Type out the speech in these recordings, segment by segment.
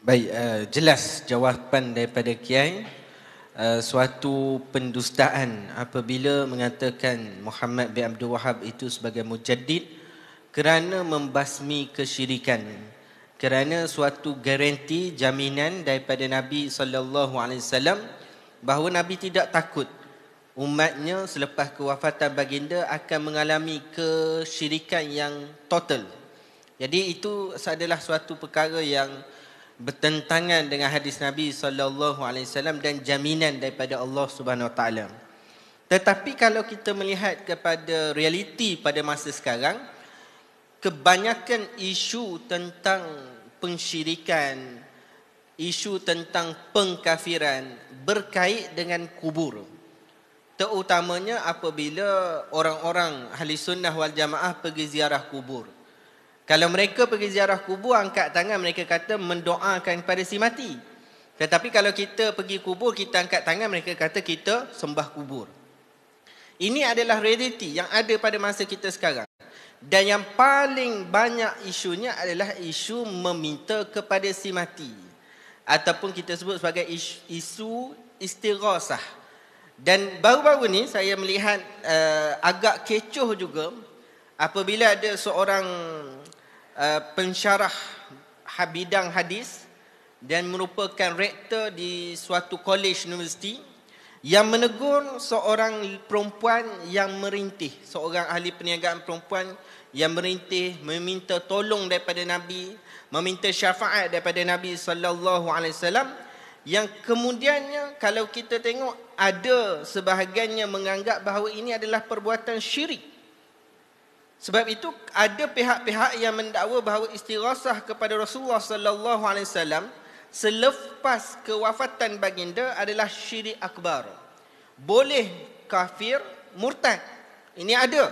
Baik, uh, jelas jawapan daripada Kiai. Uh, suatu pendustaan apabila mengatakan Muhammad bin Abdul Wahab itu sebagai mujaddid kerana membasmi kesyirikan kerana suatu garanti jaminan daripada Nabi saw bahawa Nabi tidak takut umatnya selepas kewafatan baginda akan mengalami kesyirikan yang total jadi itu adalah suatu perkara yang bertentangan dengan hadis Nabi sallallahu alaihi wasallam dan jaminan daripada Allah Subhanahu wa taala. Tetapi kalau kita melihat kepada realiti pada masa sekarang, kebanyakan isu tentang pensyirikan, isu tentang pengkafiran berkait dengan kubur. Terutamanya apabila orang-orang ahli sunnah wal jamaah pergi ziarah kubur. Kalau mereka pergi ziarah kubur, angkat tangan mereka kata mendoakan pada si mati. Tetapi kalau kita pergi kubur, kita angkat tangan mereka kata kita sembah kubur. Ini adalah realiti yang ada pada masa kita sekarang. Dan yang paling banyak isunya adalah isu meminta kepada si mati. Ataupun kita sebut sebagai isu, isu istirahat. Dan baru-baru ni saya melihat uh, agak kecoh juga apabila ada seorang Uh, pensyarah ha- bidang hadis dan merupakan rektor di suatu kolej universiti yang menegur seorang perempuan yang merintih seorang ahli perniagaan perempuan yang merintih meminta tolong daripada nabi meminta syafaat daripada nabi sallallahu alaihi wasallam yang kemudiannya kalau kita tengok ada sebahagiannya menganggap bahawa ini adalah perbuatan syirik sebab itu ada pihak-pihak yang mendakwa bahawa istighasah kepada Rasulullah sallallahu alaihi wasallam selepas kewafatan baginda adalah syirik akbar. Boleh kafir murtad. Ini ada.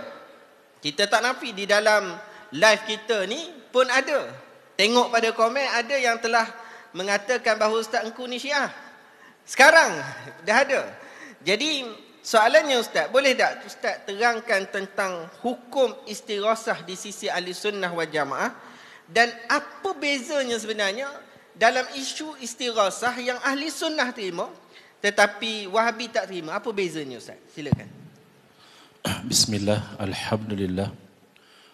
Kita tak nafi di dalam live kita ni pun ada. Tengok pada komen ada yang telah mengatakan bahawa ustaz engkau ni Syiah. Sekarang dah ada. Jadi Soalannya Ustaz, boleh tak Ustaz terangkan tentang hukum istirahat di sisi ahli sunnah wal jamaah? Dan apa bezanya sebenarnya dalam isu istirahat yang ahli sunnah terima tetapi wahabi tak terima? Apa bezanya Ustaz? Silakan. Bismillah, Alhamdulillah.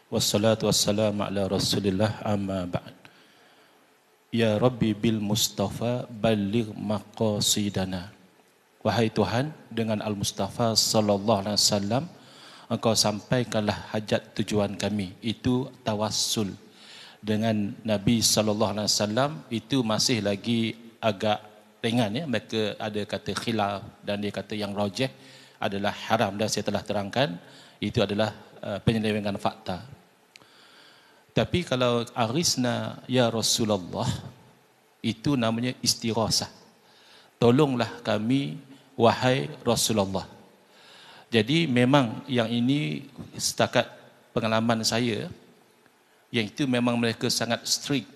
Wassalatu wassalamu ala rasulillah amma ba'd. Ya Rabbi bil Mustafa, balik maqasidana wahai Tuhan dengan Al Mustafa sallallahu alaihi wasallam engkau sampaikanlah hajat tujuan kami itu tawassul dengan Nabi sallallahu alaihi wasallam itu masih lagi agak ringan ya mereka ada kata khilaf dan dia kata yang rajih adalah haram dan saya telah terangkan itu adalah uh, penyelewengan fakta tapi kalau arisna ya Rasulullah itu namanya istirahah tolonglah kami wahai Rasulullah. Jadi memang yang ini setakat pengalaman saya yang itu memang mereka sangat strict.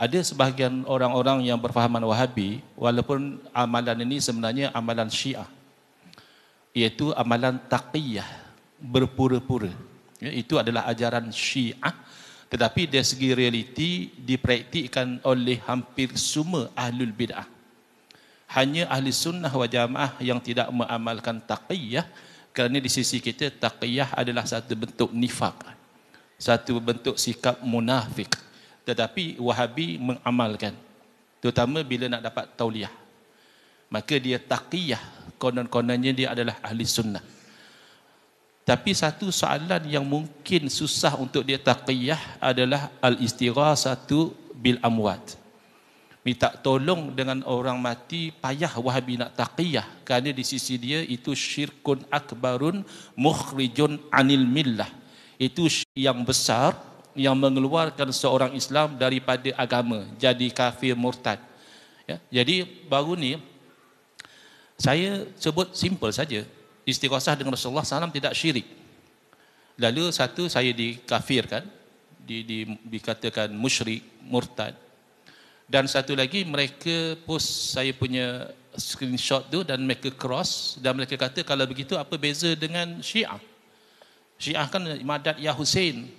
Ada sebahagian orang-orang yang berfahaman Wahabi walaupun amalan ini sebenarnya amalan Syiah. Iaitu amalan taqiyah, berpura-pura. Ya, itu adalah ajaran Syiah tetapi dari segi realiti dipraktikkan oleh hampir semua ahlul bid'ah hanya ahli sunnah wa jamaah yang tidak mengamalkan taqiyah kerana di sisi kita taqiyah adalah satu bentuk nifak satu bentuk sikap munafik tetapi wahabi mengamalkan terutama bila nak dapat tauliah maka dia taqiyah konon-kononnya dia adalah ahli sunnah tapi satu soalan yang mungkin susah untuk dia taqiyah adalah al satu bil amwat minta tolong dengan orang mati payah wahabi nak taqiyah kerana di sisi dia itu syirkun akbarun mukhrijun anil millah itu yang besar yang mengeluarkan seorang Islam daripada agama jadi kafir murtad ya jadi baru ni saya sebut simple saja istighosah dengan Rasulullah SAW tidak syirik lalu satu saya dikafirkan di, di, dikatakan musyrik murtad dan satu lagi mereka post saya punya screenshot tu dan mereka cross dan mereka kata kalau begitu apa beza dengan Syiah? Syiah kan madat Ya Hussein.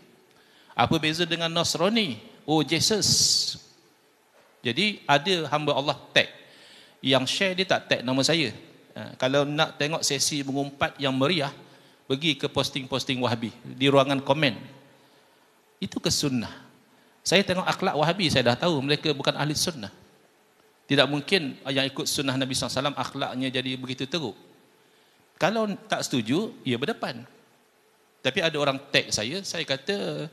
Apa beza dengan Nasrani? Oh Jesus. Jadi ada hamba Allah tag. Yang share dia tak tag nama saya. Ha, kalau nak tengok sesi mengumpat yang meriah, pergi ke posting-posting Wahabi di ruangan komen. Itu kesunnah. Saya tengok akhlak wahabi, saya dah tahu mereka bukan ahli sunnah. Tidak mungkin yang ikut sunnah Nabi SAW akhlaknya jadi begitu teruk. Kalau tak setuju, ia berdepan. Tapi ada orang tag saya, saya kata,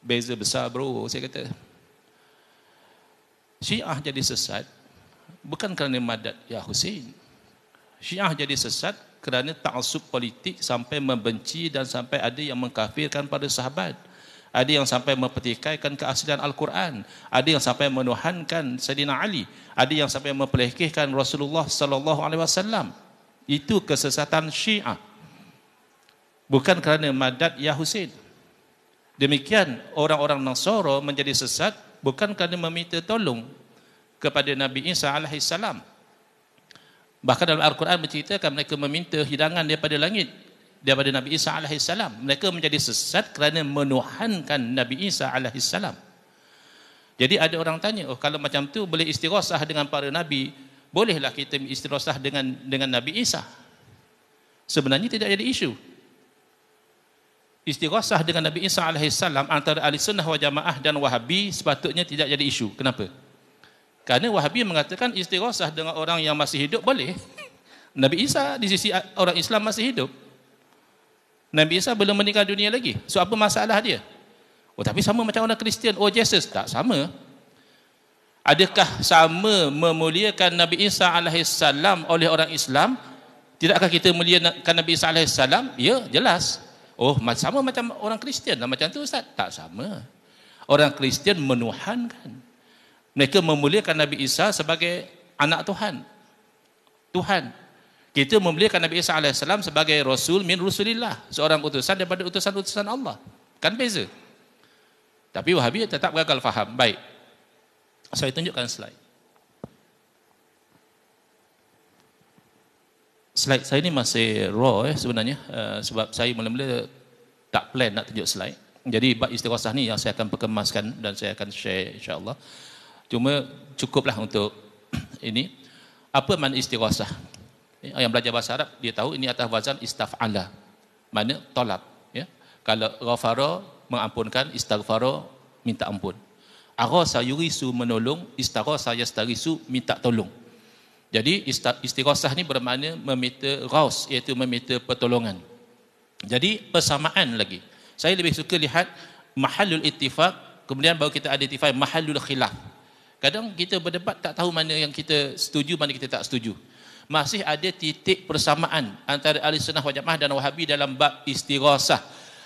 beza besar bro, saya kata. Syiah jadi sesat, bukan kerana madat Ya Hussein. Syiah jadi sesat kerana ta'asub politik sampai membenci dan sampai ada yang mengkafirkan pada sahabat. Ada yang sampai mempertikaikan keaslian Al-Quran. Ada yang sampai menuhankan Sayyidina Ali. Ada yang sampai mempelekehkan Rasulullah sallallahu alaihi wasallam. Itu kesesatan Syiah. Bukan kerana madad Ya Husin. Demikian orang-orang Nasara menjadi sesat bukan kerana meminta tolong kepada Nabi Isa alaihissalam. Bahkan dalam Al-Quran menceritakan mereka meminta hidangan daripada langit daripada Nabi Isa AS. Mereka menjadi sesat kerana menuhankan Nabi Isa AS. Jadi ada orang tanya, oh kalau macam tu boleh istirahat dengan para Nabi, bolehlah kita istirahat dengan dengan Nabi Isa. Sebenarnya tidak jadi isu. Istirahat dengan Nabi Isa AS antara ahli sunnah wa jamaah dan wahabi sepatutnya tidak jadi isu. Kenapa? Kerana wahabi mengatakan istirahat dengan orang yang masih hidup boleh. Nabi Isa di sisi orang Islam masih hidup. Nabi Isa belum meninggal dunia lagi. So apa masalah dia? Oh tapi sama macam orang Kristian. Oh Jesus. Tak sama. Adakah sama memuliakan Nabi Isa alaihissalam oleh orang Islam? Tidakkah kita memuliakan Nabi Isa alaihissalam? Ya, jelas. Oh sama macam orang Kristian. Macam tu Ustaz. Tak sama. Orang Kristian menuhankan. Mereka memuliakan Nabi Isa sebagai anak Tuhan. Tuhan. Kita memuliakan Nabi Isa AS sebagai Rasul min Rasulillah. Seorang utusan daripada utusan-utusan Allah. Kan beza. Tapi Wahabi tetap gagal faham. Baik. Saya tunjukkan slide. Slide saya ni masih raw eh, sebenarnya. Uh, sebab saya mula-mula tak plan nak tunjuk slide. Jadi bab istiqasah ni yang saya akan perkemaskan dan saya akan share insyaAllah. Cuma cukuplah untuk ini. Apa makna istiqasah? Eh, yang belajar bahasa Arab dia tahu ini atas wazan istaf'ala mana tolak ya kalau ghafara mengampunkan istaghfara minta ampun aghasa yurisu menolong istaghasa yastarisu minta tolong jadi istighasah ni bermakna meminta ghaus iaitu meminta pertolongan jadi persamaan lagi saya lebih suka lihat mahalul ittifaq kemudian baru kita identify mahalul khilaf kadang kita berdebat tak tahu mana yang kita setuju mana kita tak setuju masih ada titik persamaan antara ahli sunnah wal jamaah dan wahabi dalam bab istighasah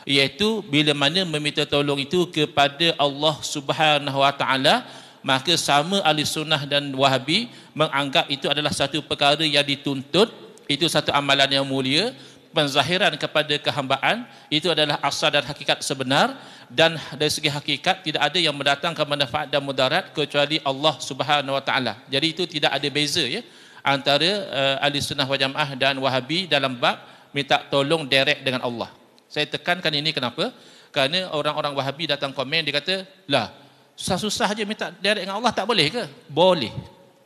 iaitu bila mana meminta tolong itu kepada Allah Subhanahu wa taala maka sama ahli sunnah dan wahabi menganggap itu adalah satu perkara yang dituntut itu satu amalan yang mulia penzahiran kepada kehambaan itu adalah asal dan hakikat sebenar dan dari segi hakikat tidak ada yang mendatangkan manfaat dan mudarat kecuali Allah Subhanahu wa taala jadi itu tidak ada beza ya antara uh, ahli sunnah wal jamaah dan wahabi dalam bab minta tolong direct dengan Allah. Saya tekankan ini kenapa? Kerana orang-orang wahabi datang komen, dia kata, lah, susah-susah aja minta direct dengan Allah, tak boleh ke? Boleh.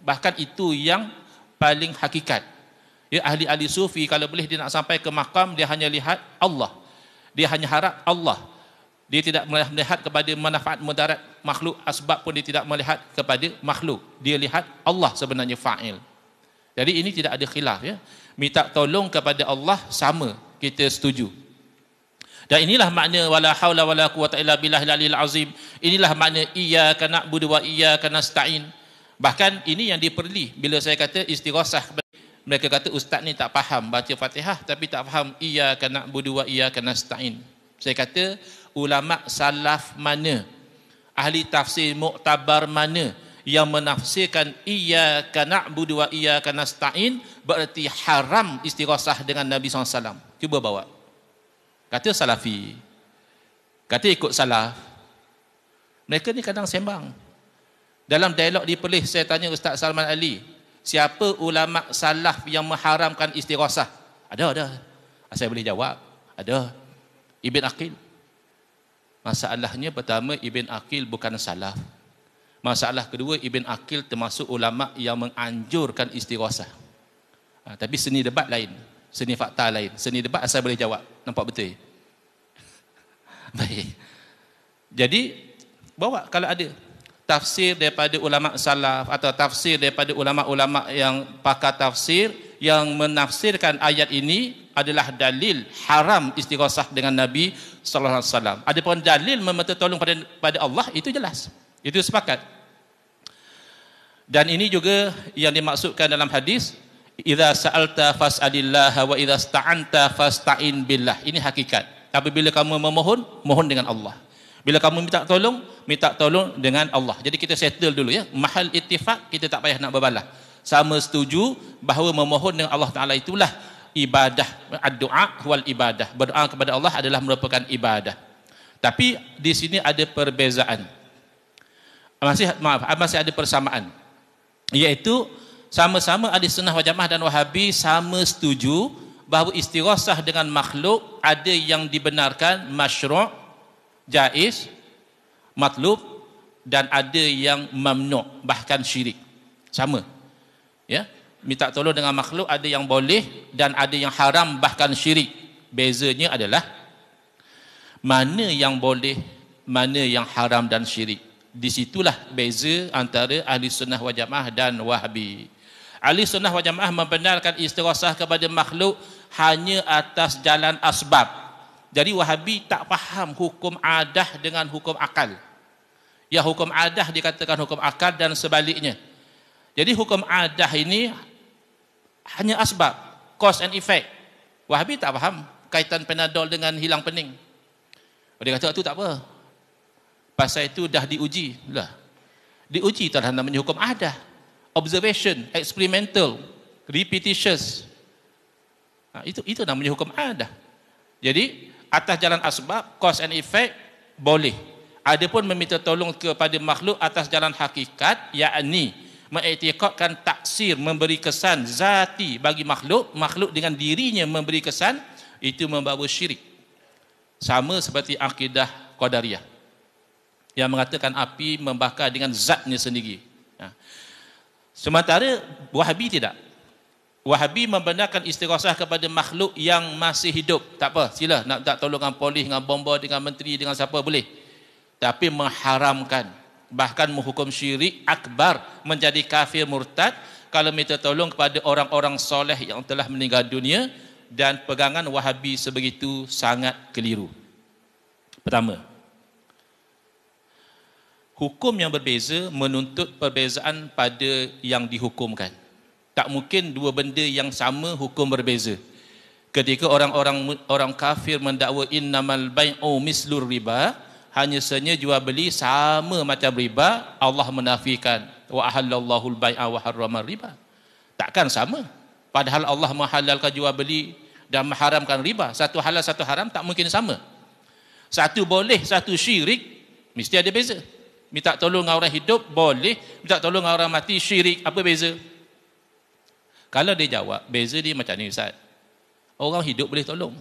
Bahkan itu yang paling hakikat. Ya, ahli-ahli sufi, kalau boleh dia nak sampai ke makam, dia hanya lihat Allah. Dia hanya harap Allah. Dia tidak melihat kepada manfaat mudarat makhluk, asbab pun dia tidak melihat kepada makhluk. Dia lihat Allah sebenarnya fa'il. Jadi ini tidak ada khilaf ya. Minta tolong kepada Allah sama, kita setuju. Dan inilah makna wala haula wala quwata illa billah alil azim. Inilah makna iyyaka na'budu wa iyyaka nasta'in. Bahkan ini yang diperli bila saya kata istighosah mereka kata ustaz ni tak faham baca Fatihah tapi tak faham iyyaka na'budu wa iyyaka nasta'in. Saya kata ulama salaf mana ahli tafsir muktabar mana yang menafsirkan iya kana budi wa iya kana stain berarti haram istighosah dengan Nabi SAW. Cuba bawa. Kata salafi. Kata ikut salaf. Mereka ni kadang sembang. Dalam dialog di Perlis saya tanya Ustaz Salman Ali, siapa ulama salaf yang mengharamkan istighosah? Ada, ada. Saya boleh jawab. Ada. Ibn Akil. Masalahnya pertama Ibn Akil bukan salaf. Masalah kedua Ibn Akil termasuk ulama yang menganjurkan istighosah. Ha, tapi seni debat lain, seni fakta lain, seni debat asal boleh jawab. Nampak betul. Ya? Baik. Jadi bawa kalau ada tafsir daripada ulama salaf atau tafsir daripada ulama-ulama yang pakar tafsir yang menafsirkan ayat ini adalah dalil haram istighosah dengan Nabi saw. alaihi wasallam. dalil meminta tolong pada Allah itu jelas. Itu sepakat. Dan ini juga yang dimaksudkan dalam hadis idza sa'alta fas'alillah wa idza sta'anta fasta'in billah. Ini hakikat. Tapi bila kamu memohon, mohon dengan Allah. Bila kamu minta tolong, minta tolong dengan Allah. Jadi kita settle dulu ya. Mahal ittifaq kita tak payah nak berbalah. Sama setuju bahawa memohon dengan Allah Taala itulah ibadah. Doa wal ibadah. Berdoa kepada Allah adalah merupakan ibadah. Tapi di sini ada perbezaan. Masih maaf, masih ada persamaan iaitu sama-sama ahli sunnah wal jamaah dan wahabi sama setuju bahawa istirahat dengan makhluk ada yang dibenarkan masyru' jaiz matlub dan ada yang mamnu' bahkan syirik sama ya minta tolong dengan makhluk ada yang boleh dan ada yang haram bahkan syirik bezanya adalah mana yang boleh mana yang haram dan syirik di situlah beza antara ahli sunnah wa jamaah dan wahabi. Ahli sunnah wa jamaah membenarkan istirahat kepada makhluk hanya atas jalan asbab. Jadi wahabi tak faham hukum adah dengan hukum akal. Ya hukum adah dikatakan hukum akal dan sebaliknya. Jadi hukum adah ini hanya asbab, cause and effect. Wahabi tak faham kaitan penadol dengan hilang pening. Dia kata tu tak apa, Pasal itu dah diuji lah. Diuji telah namanya hukum ada. Observation, experimental, repetitious. Ha, itu itu namanya hukum ada. Jadi atas jalan asbab, cause and effect boleh. Adapun meminta tolong kepada makhluk atas jalan hakikat, yakni mengiktikadkan taksir memberi kesan zati bagi makhluk, makhluk dengan dirinya memberi kesan, itu membawa syirik. Sama seperti akidah Qadariyah yang mengatakan api membakar dengan zatnya sendiri. Ya. Sementara Wahabi tidak. Wahabi membenarkan istighosah kepada makhluk yang masih hidup. Tak apa, sila nak tak tolong dengan polis, dengan bomba, dengan menteri, dengan siapa boleh. Tapi mengharamkan bahkan menghukum syirik akbar menjadi kafir murtad kalau minta tolong kepada orang-orang soleh yang telah meninggal dunia dan pegangan wahabi sebegitu sangat keliru. Pertama, hukum yang berbeza menuntut perbezaan pada yang dihukumkan. Tak mungkin dua benda yang sama hukum berbeza. Ketika orang-orang orang kafir mendakwa innamal bai'u mislur riba, hanya sahaja jual beli sama macam riba, Allah menafikan wa ahallallahu al-bai'a wa harrama riba. Takkan sama. Padahal Allah menghalalkan jual beli dan mengharamkan riba. Satu halal satu haram tak mungkin sama. Satu boleh satu syirik mesti ada beza. Minta tolong dengan orang hidup boleh, minta tolong dengan orang mati syirik, apa beza? Kalau dia jawab, beza dia macam ni Ustaz. Orang hidup boleh tolong.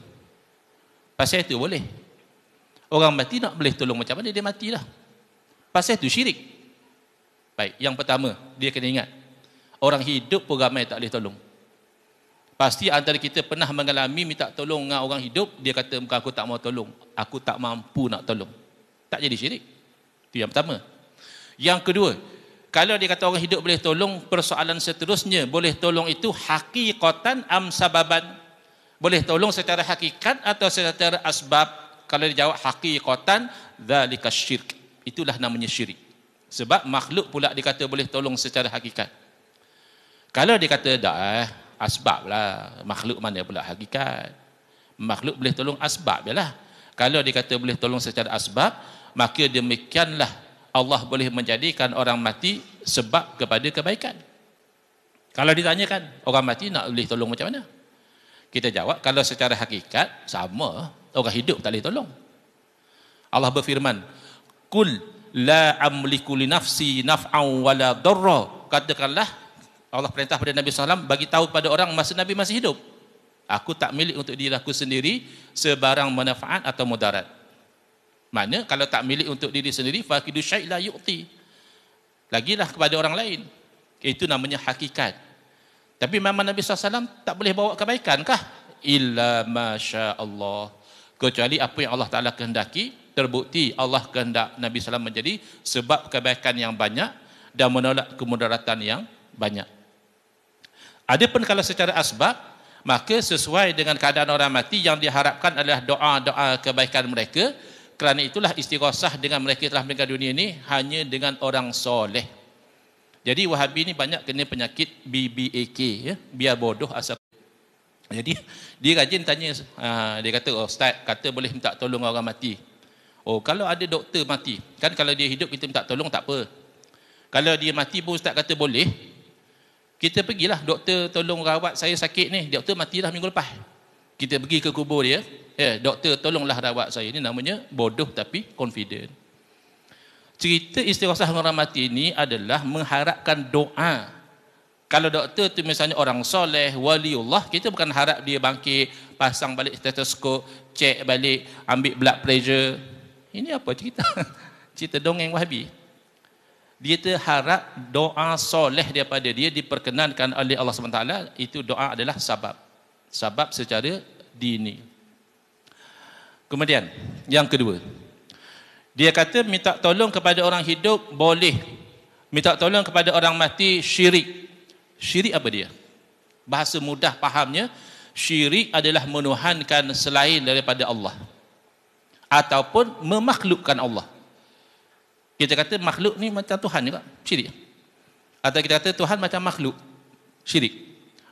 Pasal itu boleh. Orang mati nak boleh tolong macam mana dia matilah. Pasal itu syirik. Baik, yang pertama dia kena ingat. Orang hidup pun ramai tak boleh tolong. Pasti antara kita pernah mengalami minta tolong dengan orang hidup, dia kata bukan aku tak mau tolong, aku tak mampu nak tolong. Tak jadi syirik. Itu yang pertama. Yang kedua, kalau dia kata orang hidup boleh tolong, persoalan seterusnya boleh tolong itu hakikatan am sababan. Boleh tolong secara hakikat atau secara asbab. Kalau dia jawab hakikatan, dhalika syirik. Itulah namanya syirik. Sebab makhluk pula dikata boleh tolong secara hakikat. Kalau dia kata dah eh, asbab lah, makhluk mana pula hakikat. Makhluk boleh tolong asbab je lah. Kalau dia kata boleh tolong secara asbab, maka demikianlah Allah boleh menjadikan orang mati sebab kepada kebaikan. Kalau ditanyakan, orang mati nak boleh tolong macam mana? Kita jawab, kalau secara hakikat, sama, orang hidup tak boleh tolong. Allah berfirman, Kul la amliku li nafsi naf'an wala darra. Katakanlah, Allah perintah pada Nabi SAW, bagi tahu pada orang masa Nabi masih hidup. Aku tak milik untuk diri aku sendiri, sebarang manfaat atau mudarat. Mana kalau tak milik untuk diri sendiri faqidu syai la yu'ti. Lagilah kepada orang lain. Itu namanya hakikat. Tapi memang Nabi SAW tak boleh bawa kebaikan kah? Illa masya Kecuali apa yang Allah Ta'ala kehendaki, terbukti Allah kehendak Nabi SAW menjadi sebab kebaikan yang banyak dan menolak kemudaratan yang banyak. Adapun kalau secara asbab, maka sesuai dengan keadaan orang mati yang diharapkan adalah doa-doa kebaikan mereka, kerana itulah istighosah dengan mereka telah meninggal dunia ini hanya dengan orang soleh. Jadi Wahabi ini banyak kena penyakit BBAK. Ya? Biar bodoh asal. Jadi dia rajin tanya. Ha, dia kata, oh, Ustaz kata boleh minta tolong orang mati. Oh kalau ada doktor mati. Kan kalau dia hidup kita minta tolong tak apa. Kalau dia mati pun Ustaz kata boleh. Kita pergilah doktor tolong rawat saya sakit ni. Doktor matilah minggu lepas. Kita pergi ke kubur dia eh doktor tolonglah rawat saya ini namanya bodoh tapi confident cerita istighosah orang mati ini adalah mengharapkan doa kalau doktor tu misalnya orang soleh, waliullah, kita bukan harap dia bangkit, pasang balik stetoskop, cek balik, ambil blood pressure. Ini apa cerita? Cerita dongeng wahabi. Dia terharap doa soleh daripada dia diperkenankan oleh Allah SWT, itu doa adalah sabab. Sabab secara dini. Kemudian yang kedua. Dia kata minta tolong kepada orang hidup boleh. Minta tolong kepada orang mati syirik. Syirik apa dia? Bahasa mudah fahamnya syirik adalah menuhankan selain daripada Allah ataupun memaklukkan Allah. Kita kata makhluk ni macam Tuhan juga, syirik. Atau kita kata Tuhan macam makhluk, syirik.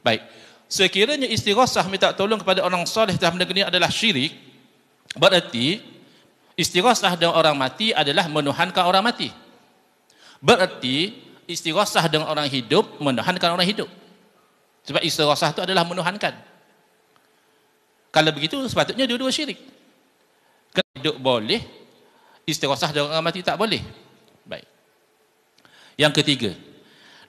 Baik. Sekiranya istighosah minta tolong kepada orang soleh dalam negeri adalah syirik, Berarti istighosah dengan orang mati adalah menuhankan orang mati. Berarti istighosah dengan orang hidup menuhankan orang hidup. Sebab istighosah itu adalah menuhankan. Kalau begitu sepatutnya dua-dua syirik. Kena hidup boleh, istighosah dengan orang mati tak boleh. Baik. Yang ketiga,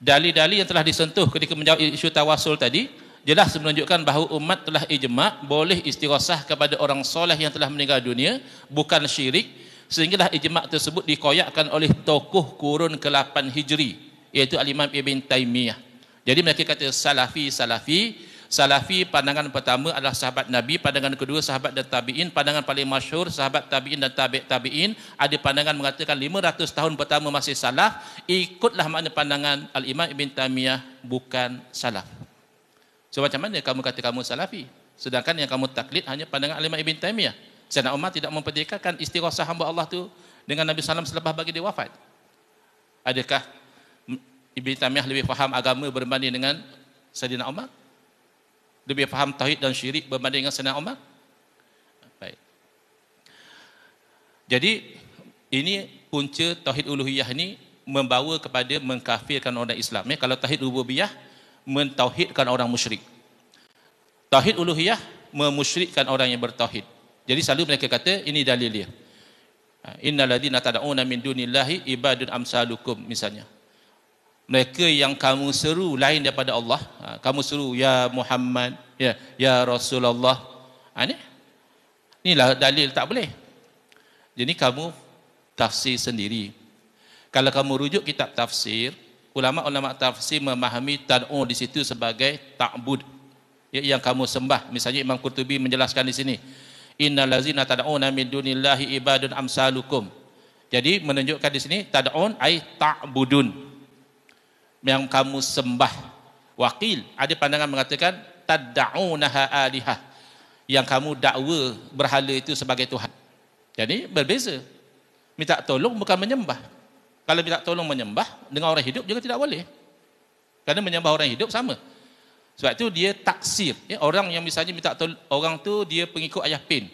dalil-dalil yang telah disentuh ketika menjawab isu tawasul tadi, jelas menunjukkan bahawa umat telah ijma' boleh istirahat kepada orang soleh yang telah meninggal dunia bukan syirik sehinggalah ijma' tersebut dikoyakkan oleh tokoh kurun ke-8 Hijri iaitu Al-Imam Ibn Taymiyah jadi mereka kata salafi salafi salafi pandangan pertama adalah sahabat Nabi pandangan kedua sahabat dan tabi'in pandangan paling masyur sahabat tabi'in dan tabi' tabi'in ada pandangan mengatakan 500 tahun pertama masih salaf ikutlah makna pandangan Al-Imam Ibn Taymiyah bukan salaf So macam mana kamu kata kamu salafi? Sedangkan yang kamu taklid hanya pandangan Alimah Ibn Taymiyah. Sayyidina Umar tidak mempertikakan istirahat hamba Allah tu dengan Nabi Sallam selepas bagi dia wafat. Adakah Ibn Taymiyah lebih faham agama berbanding dengan Sayyidina Umar? Lebih faham tauhid dan syirik berbanding dengan Sayyidina Umar? Baik. Jadi ini punca tauhid uluhiyah ni membawa kepada mengkafirkan orang Islam. Ya, kalau tauhid rububiyah, mentauhidkan orang musyrik. Tauhid uluhiyah memusyrikkan orang yang bertauhid. Jadi selalu mereka kata ini dalil dia. Ha, Innaladina tad'una min dunillahi ibadun amsalukum misalnya. Mereka yang kamu seru lain daripada Allah, ha, kamu seru ya Muhammad, ya ya Rasulullah. Ini ha, inilah dalil tak boleh. Jadi kamu tafsir sendiri. Kalau kamu rujuk kitab tafsir, ulama-ulama tafsir memahami tad'u di situ sebagai ta'bud ya, yang kamu sembah misalnya Imam Qurtubi menjelaskan di sini inna innalazina tad'una min dunillahi ibadun amsalukum jadi menunjukkan di sini tad'un ay ta'budun yang kamu sembah wakil ada pandangan mengatakan tad'una aliha yang kamu dakwa berhala itu sebagai tuhan jadi berbeza minta tolong bukan menyembah kalau minta tolong menyembah dengan orang hidup juga tidak boleh. Karena menyembah orang hidup sama. Sebab itu dia taksir. Ya, orang yang misalnya minta tolong, orang tu dia pengikut ayah pin.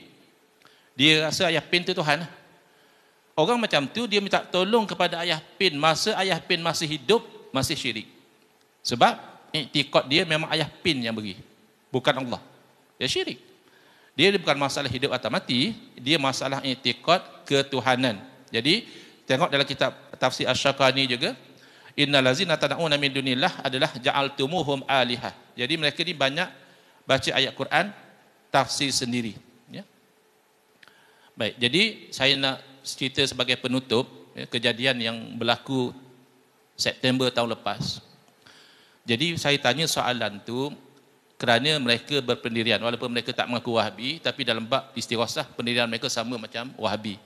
Dia rasa ayah pin tu Tuhan. Lah. Orang macam tu dia minta tolong kepada ayah pin. Masa ayah pin masih hidup, masih syirik. Sebab eh, iktikot dia memang ayah pin yang beri. Bukan Allah. Dia syirik. Dia bukan masalah hidup atau mati. Dia masalah iktikot ketuhanan. Jadi, Tengok dalam kitab tafsir Asy-Syakani juga, innal lazina tad'una min dunillah adalah ja'altumuhum aliha. Jadi mereka ni banyak baca ayat Quran tafsir sendiri, ya. Baik, jadi saya nak cerita sebagai penutup ya, kejadian yang berlaku September tahun lepas. Jadi saya tanya soalan tu kerana mereka berpendirian walaupun mereka tak mengaku wahabi tapi dalam bab istiwasah pendirian mereka sama macam wahabi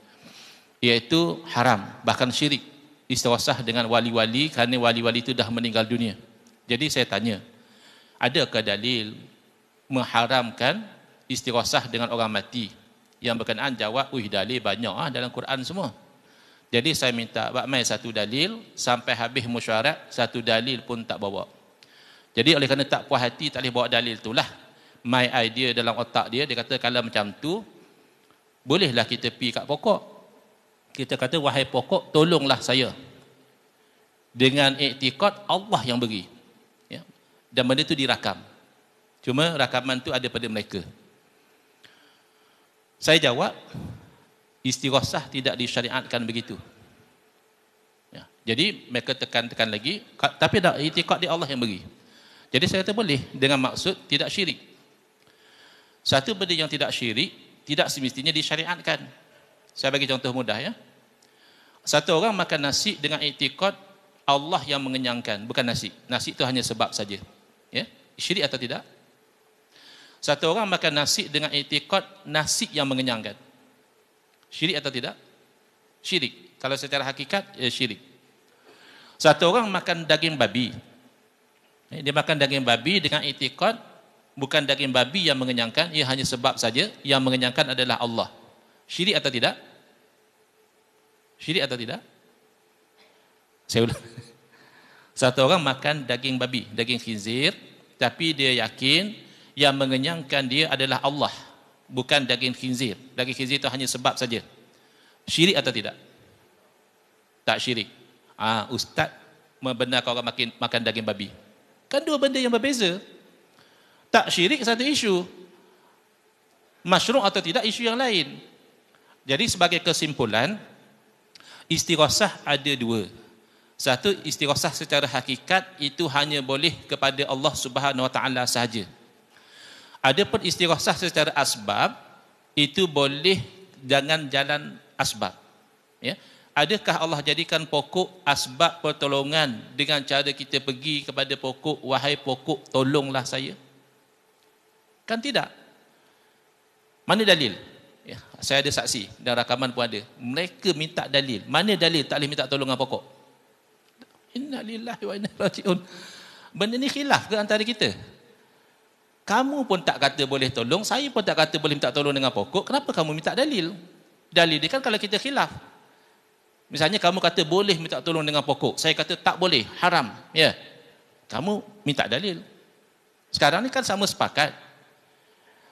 iaitu haram bahkan syirik istiwasah dengan wali-wali kerana wali-wali itu dah meninggal dunia jadi saya tanya adakah dalil mengharamkan istiwasah dengan orang mati yang berkenaan jawab uih dalil banyak ah dalam Quran semua jadi saya minta Pak Mai satu dalil sampai habis musyarat satu dalil pun tak bawa jadi oleh kerana tak puas hati tak boleh bawa dalil itulah my idea dalam otak dia dia kata kalau macam tu bolehlah kita pergi kat pokok kita kata wahai pokok tolonglah saya dengan iktikad Allah yang beri ya. dan benda itu dirakam cuma rakaman itu ada pada mereka saya jawab istirahat tidak disyariatkan begitu ya. jadi mereka tekan-tekan lagi tapi tak iktikad dia Allah yang beri jadi saya kata boleh dengan maksud tidak syirik satu benda yang tidak syirik tidak semestinya disyariatkan saya bagi contoh mudah ya. Satu orang makan nasi dengan itikad Allah yang mengenyangkan, bukan nasi. Nasi itu hanya sebab saja. Ya? Syirik atau tidak? Satu orang makan nasi dengan itikad nasi yang mengenyangkan. Syirik atau tidak? Syirik. Kalau secara hakikat, ya syirik. Satu orang makan daging babi. Ya, dia makan daging babi dengan itikad bukan daging babi yang mengenyangkan, ia hanya sebab saja yang mengenyangkan adalah Allah. Syirik atau tidak? Syirik atau tidak? Saya ulang. Satu orang makan daging babi, daging khinzir, tapi dia yakin yang mengenyangkan dia adalah Allah, bukan daging khinzir. Daging khinzir itu hanya sebab saja. Syirik atau tidak? Tak syirik. Ah, ha, ustaz membenarkan orang makan makan daging babi. Kan dua benda yang berbeza. Tak syirik satu isu. Masyru' atau tidak isu yang lain. Jadi sebagai kesimpulan, istighosah ada dua. Satu istighosah secara hakikat itu hanya boleh kepada Allah Subhanahu Wa Taala sahaja. Adapun istighosah secara asbab itu boleh dengan jalan asbab. Ya. Adakah Allah jadikan pokok asbab pertolongan dengan cara kita pergi kepada pokok wahai pokok tolonglah saya? Kan tidak. Mana dalil? Ya, saya ada saksi dan rakaman pun ada. Mereka minta dalil. Mana dalil tak boleh minta tolong dengan pokok? Innalillahi wa inna raji'un. Benda ni khilaf ke antara kita? Kamu pun tak kata boleh tolong, saya pun tak kata boleh minta tolong dengan pokok. Kenapa kamu minta dalil? Dalil dia kan kalau kita khilaf. Misalnya kamu kata boleh minta tolong dengan pokok, saya kata tak boleh, haram. Ya. Kamu minta dalil. Sekarang ni kan sama sepakat.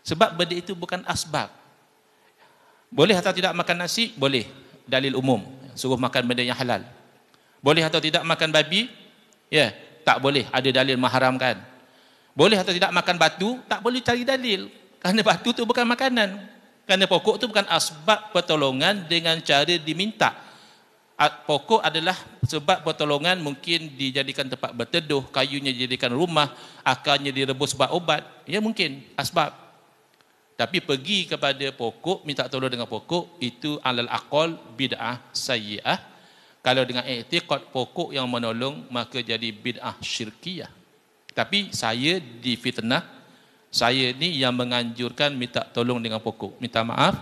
Sebab benda itu bukan asbab, boleh atau tidak makan nasi? Boleh. Dalil umum. Suruh makan benda yang halal. Boleh atau tidak makan babi? Ya, yeah. tak boleh. Ada dalil mengharamkan. Boleh atau tidak makan batu? Tak boleh cari dalil. Kerana batu itu bukan makanan. Kerana pokok itu bukan asbab pertolongan dengan cara diminta. Pokok adalah sebab pertolongan mungkin dijadikan tempat berteduh, kayunya dijadikan rumah, akarnya direbus sebab obat. Ya mungkin, asbab. Tapi pergi kepada pokok, minta tolong dengan pokok, itu alal aqal bid'ah sayyi'ah. Kalau dengan iktiqat pokok yang menolong, maka jadi bid'ah syirkiyah. Tapi saya difitnah, saya ni yang menganjurkan minta tolong dengan pokok. Minta maaf,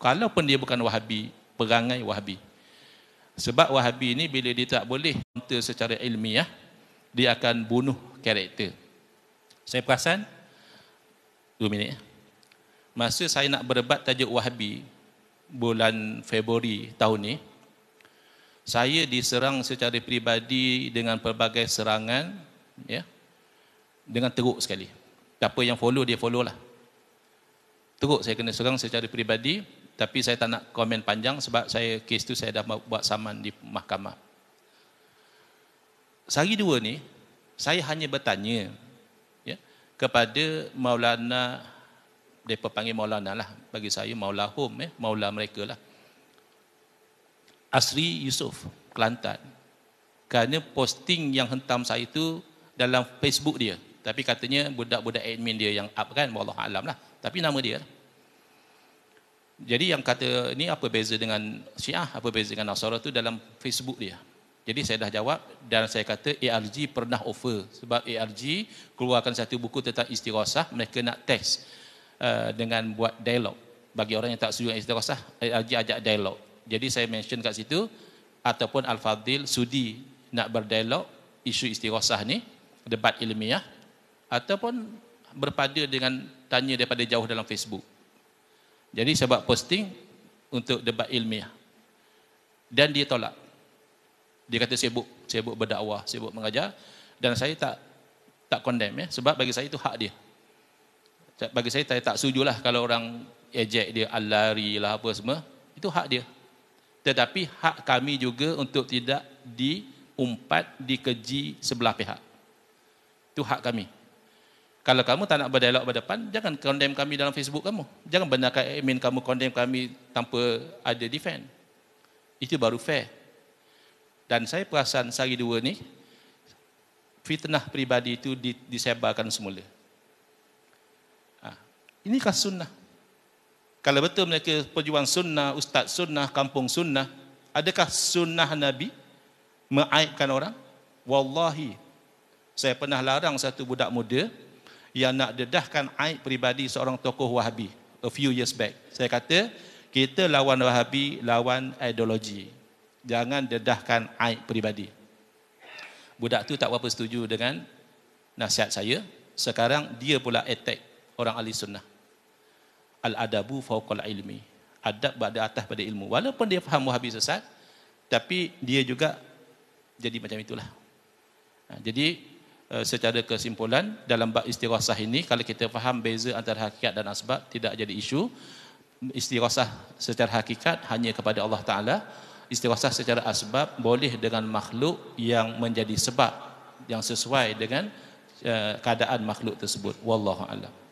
kalaupun dia bukan wahabi, perangai wahabi. Sebab wahabi ni bila dia tak boleh minta secara ilmiah, dia akan bunuh karakter. Saya perasan, dua minit ya masa saya nak berdebat tajuk Wahabi bulan Februari tahun ni saya diserang secara peribadi dengan pelbagai serangan ya dengan teruk sekali siapa yang follow dia follow lah teruk saya kena serang secara peribadi tapi saya tak nak komen panjang sebab saya kes tu saya dah buat saman di mahkamah sehari dua ni saya hanya bertanya ya, kepada Maulana Depa panggil Maulana lah. Bagi saya Maulahum, eh, Maula mereka lah. Asri Yusuf, Kelantan. Kerana posting yang hentam saya itu dalam Facebook dia. Tapi katanya budak-budak admin dia yang up kan, Allah Alam lah. Tapi nama dia lah. Jadi yang kata ni apa beza dengan Syiah, apa beza dengan Nasara tu dalam Facebook dia. Jadi saya dah jawab dan saya kata ARG pernah offer sebab ARG keluarkan satu buku tentang istirahat mereka nak test. Eh, dengan buat dialog bagi orang yang tak sudi istiqosah eh, ajak ajak dialog jadi saya mention kat situ ataupun al fadil sudi nak berdialog isu istiqosah ni debat ilmiah ataupun berpada dengan tanya daripada jauh dalam Facebook jadi saya buat posting untuk debat ilmiah dan dia tolak dia kata sibuk sibuk berdakwah sibuk mengajar dan saya tak tak condemn ya sebab bagi saya itu hak dia bagi saya saya tak lah kalau orang ejek dia allari lah apa semua itu hak dia tetapi hak kami juga untuk tidak diumpat dikeji sebelah pihak itu hak kami kalau kamu tak nak berdialog berdepan jangan condemn kami dalam Facebook kamu jangan benarkan admin kamu condemn kami tanpa ada defend itu baru fair dan saya perasan sehari dua ni fitnah pribadi itu disebarkan semula Inikah sunnah? Kalau betul mereka pejuang sunnah, ustaz sunnah, kampung sunnah, adakah sunnah Nabi mengaibkan orang? Wallahi, saya pernah larang satu budak muda yang nak dedahkan aib peribadi seorang tokoh wahabi a few years back. Saya kata, kita lawan wahabi, lawan ideologi. Jangan dedahkan aib peribadi. Budak tu tak berapa setuju dengan nasihat saya. Sekarang dia pula attack orang ahli sunnah al-adabu fauqal ilmi. Adab berada atas pada ilmu. Walaupun dia faham wahabi sesat, tapi dia juga jadi macam itulah. Ha, jadi eh, secara kesimpulan dalam bab istirahsah ini kalau kita faham beza antara hakikat dan asbab tidak jadi isu istirahsah secara hakikat hanya kepada Allah Ta'ala istirahsah secara asbab boleh dengan makhluk yang menjadi sebab yang sesuai dengan eh, keadaan makhluk tersebut Wallahu a'lam.